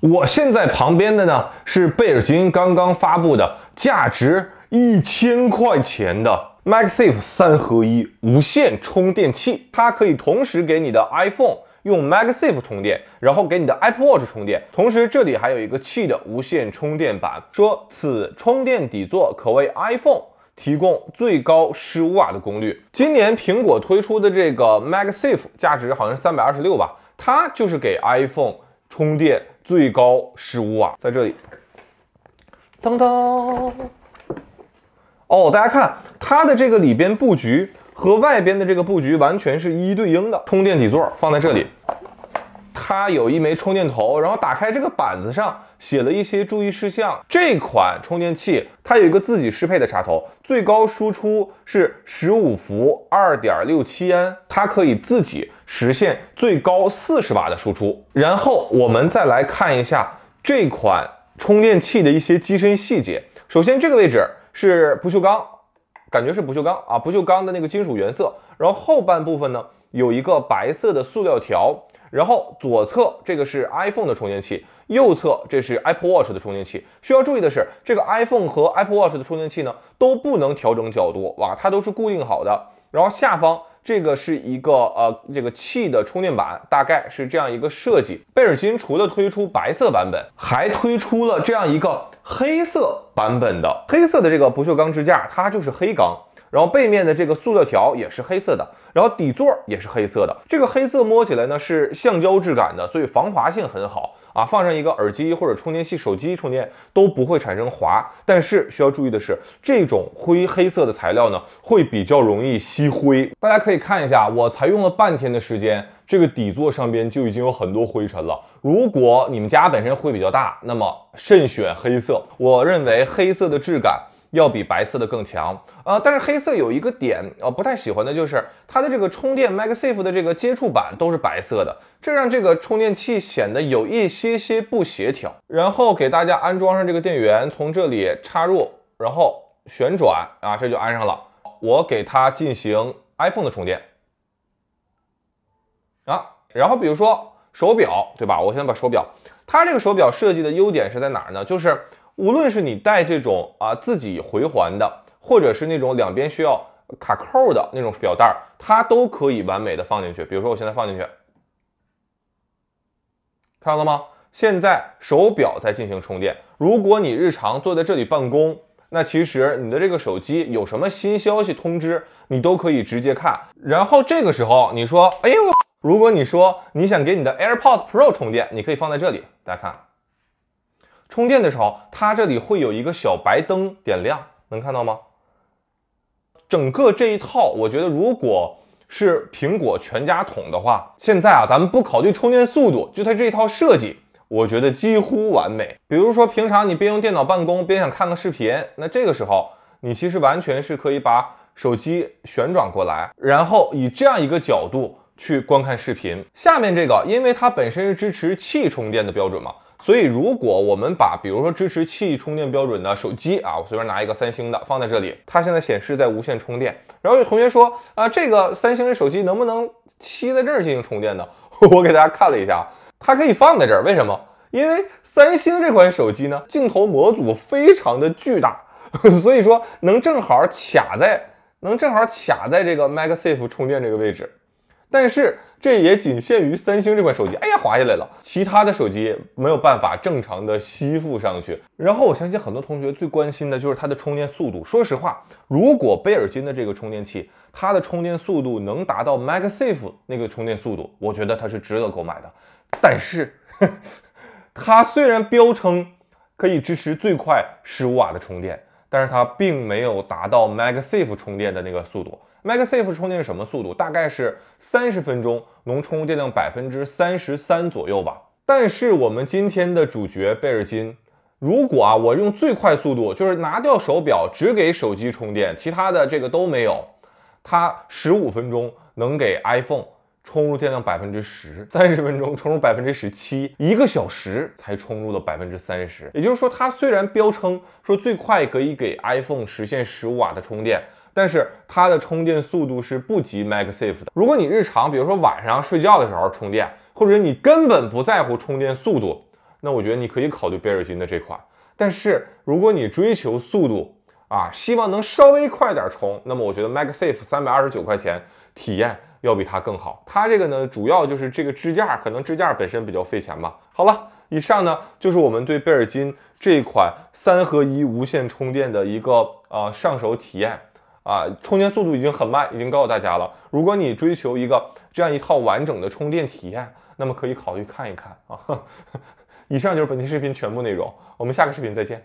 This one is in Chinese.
我现在旁边的呢是贝尔金刚刚发布的价值一千块钱的 MagSafe 三合一无线充电器，它可以同时给你的 iPhone 用 MagSafe 充电，然后给你的 Apple Watch 充电。同时，这里还有一个气的无线充电板。说此充电底座可为 iPhone 提供最高十五瓦的功率。今年苹果推出的这个 MagSafe 价值好像三百二十六吧，它就是给 iPhone 充电。最高十五瓦，在这里，噔噔哦，大家看它的这个里边布局和外边的这个布局完全是一一对应的。充电底座放在这里。它有一枚充电头，然后打开这个板子上写了一些注意事项。这款充电器它有一个自己适配的插头，最高输出是十五伏二点六七安，它可以自己实现最高四十瓦的输出。然后我们再来看一下这款充电器的一些机身细节。首先这个位置是不锈钢，感觉是不锈钢啊，不锈钢的那个金属原色。然后后半部分呢有一个白色的塑料条。然后左侧这个是 iPhone 的充电器，右侧这是 Apple Watch 的充电器。需要注意的是，这个 iPhone 和 Apple Watch 的充电器呢，都不能调整角度，哇，它都是固定好的。然后下方。这个是一个呃，这个气的充电板，大概是这样一个设计。贝尔金除了推出白色版本，还推出了这样一个黑色版本的。黑色的这个不锈钢支架，它就是黑钢，然后背面的这个塑料条也是黑色的，然后底座也是黑色的。这个黑色摸起来呢是橡胶质感的，所以防滑性很好。啊，放上一个耳机或者充电器，手机充电都不会产生滑。但是需要注意的是，这种灰黑色的材料呢，会比较容易吸灰。大家可以看一下，我才用了半天的时间，这个底座上边就已经有很多灰尘了。如果你们家本身灰比较大，那么慎选黑色。我认为黑色的质感。要比白色的更强啊，但是黑色有一个点，呃，不太喜欢的就是它的这个充电 MagSafe 的这个接触板都是白色的，这让这个充电器显得有一些些不协调。然后给大家安装上这个电源，从这里插入，然后旋转啊，这就安上了。我给它进行 iPhone 的充电啊，然后比如说手表对吧？我先把手表，它这个手表设计的优点是在哪儿呢？就是。无论是你带这种啊自己回环的，或者是那种两边需要卡扣的那种表带，它都可以完美的放进去。比如说我现在放进去，看到了吗？现在手表在进行充电。如果你日常坐在这里办公，那其实你的这个手机有什么新消息通知，你都可以直接看。然后这个时候你说，哎呦，如果你说你想给你的 AirPods Pro 充电，你可以放在这里。大家看。充电的时候，它这里会有一个小白灯点亮，能看到吗？整个这一套，我觉得如果是苹果全家桶的话，现在啊，咱们不考虑充电速度，就它这一套设计，我觉得几乎完美。比如说平常你边用电脑办公，边想看个视频，那这个时候你其实完全是可以把手机旋转过来，然后以这样一个角度。去观看视频。下面这个，因为它本身是支持气充电的标准嘛，所以如果我们把，比如说支持气充电标准的手机啊，我随便拿一个三星的放在这里，它现在显示在无线充电。然后有同学说，啊，这个三星的手机能不能吸在这儿进行充电呢？我给大家看了一下，它可以放在这儿。为什么？因为三星这款手机呢，镜头模组非常的巨大，所以说能正好卡在，能正好卡在这个 MagSafe 充电这个位置。但是这也仅限于三星这款手机。哎呀，滑下来了，其他的手机没有办法正常的吸附上去。然后我相信很多同学最关心的就是它的充电速度。说实话，如果贝尔金的这个充电器，它的充电速度能达到 MagSafe 那个充电速度，我觉得它是值得购买的。但是，它虽然标称可以支持最快十五瓦的充电。但是它并没有达到 MagSafe 充电的那个速度。MagSafe 充电是什么速度？大概是三十分钟能充电量百分之三十三左右吧。但是我们今天的主角贝尔金，如果啊我用最快速度，就是拿掉手表，只给手机充电，其他的这个都没有，它十五分钟能给 iPhone。充入电量百分之十，三十分钟充入百分之十七，一个小时才充入了百分之三十。也就是说，它虽然标称说最快可以给 iPhone 实现十五瓦的充电，但是它的充电速度是不及 MagSafe 的。如果你日常，比如说晚上睡觉的时候充电，或者你根本不在乎充电速度，那我觉得你可以考虑贝尔金的这款。但是如果你追求速度啊，希望能稍微快点充，那么我觉得 MagSafe 三百二十九块钱体验。要比它更好。它这个呢，主要就是这个支架，可能支架本身比较费钱吧。好了，以上呢就是我们对贝尔金这款三合一无线充电的一个呃上手体验啊，充电速度已经很慢，已经告诉大家了。如果你追求一个这样一套完整的充电体验，那么可以考虑看一看啊。以上就是本期视频全部内容，我们下个视频再见。